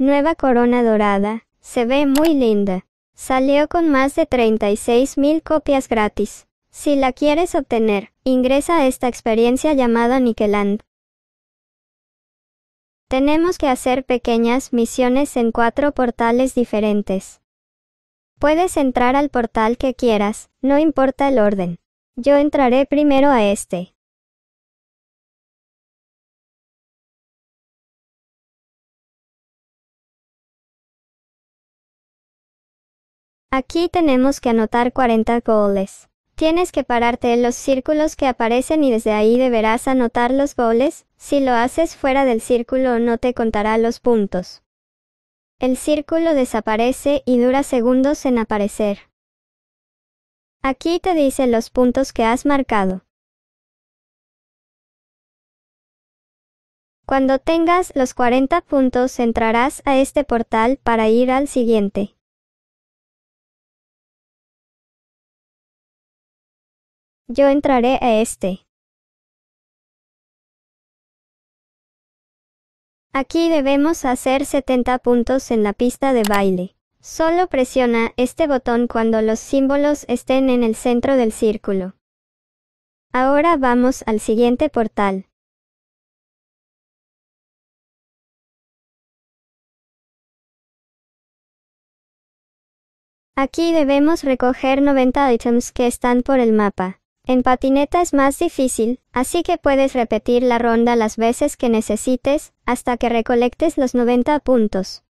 nueva corona dorada. Se ve muy linda. Salió con más de 36 mil copias gratis. Si la quieres obtener, ingresa a esta experiencia llamada Nickeland. Tenemos que hacer pequeñas misiones en cuatro portales diferentes. Puedes entrar al portal que quieras, no importa el orden. Yo entraré primero a este. Aquí tenemos que anotar 40 goles. Tienes que pararte en los círculos que aparecen y desde ahí deberás anotar los goles, si lo haces fuera del círculo no te contará los puntos. El círculo desaparece y dura segundos en aparecer. Aquí te dice los puntos que has marcado. Cuando tengas los 40 puntos entrarás a este portal para ir al siguiente. Yo entraré a este. Aquí debemos hacer 70 puntos en la pista de baile. Solo presiona este botón cuando los símbolos estén en el centro del círculo. Ahora vamos al siguiente portal. Aquí debemos recoger 90 items que están por el mapa. En patineta es más difícil, así que puedes repetir la ronda las veces que necesites, hasta que recolectes los 90 puntos.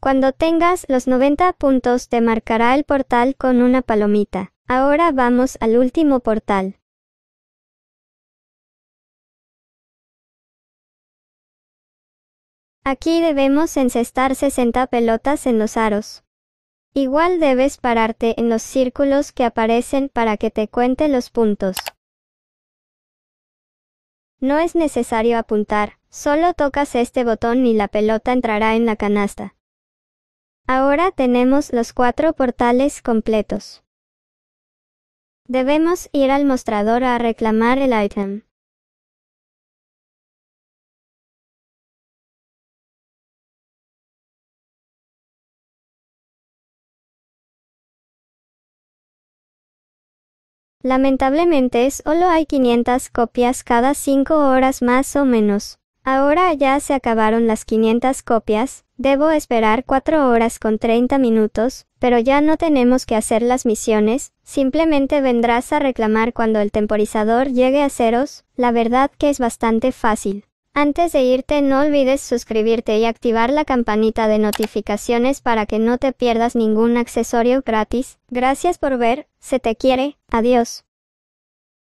Cuando tengas los 90 puntos te marcará el portal con una palomita. Ahora vamos al último portal. Aquí debemos encestar 60 pelotas en los aros. Igual debes pararte en los círculos que aparecen para que te cuente los puntos. No es necesario apuntar, solo tocas este botón y la pelota entrará en la canasta. Ahora tenemos los cuatro portales completos. Debemos ir al mostrador a reclamar el item. Lamentablemente solo hay 500 copias cada 5 horas más o menos. Ahora ya se acabaron las 500 copias, debo esperar 4 horas con 30 minutos, pero ya no tenemos que hacer las misiones, simplemente vendrás a reclamar cuando el temporizador llegue a ceros, la verdad que es bastante fácil. Antes de irte no olvides suscribirte y activar la campanita de notificaciones para que no te pierdas ningún accesorio gratis. Gracias por ver, se te quiere, adiós.